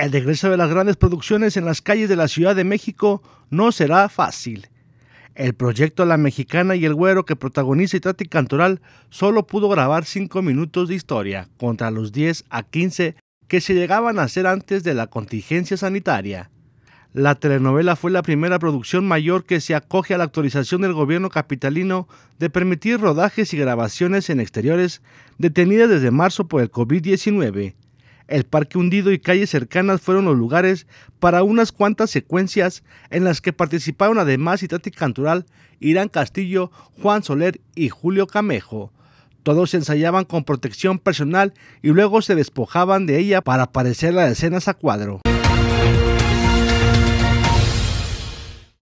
El regreso de las grandes producciones en las calles de la Ciudad de México no será fácil. El proyecto La Mexicana y el Güero que protagoniza Itati Cantoral solo pudo grabar cinco minutos de historia contra los 10 a 15 que se llegaban a hacer antes de la contingencia sanitaria. La telenovela fue la primera producción mayor que se acoge a la autorización del gobierno capitalino de permitir rodajes y grabaciones en exteriores detenidas desde marzo por el COVID-19 el parque hundido y calles cercanas fueron los lugares para unas cuantas secuencias en las que participaron además Itati Cantural, Irán Castillo, Juan Soler y Julio Camejo. Todos ensayaban con protección personal y luego se despojaban de ella para aparecer las escenas a cuadro.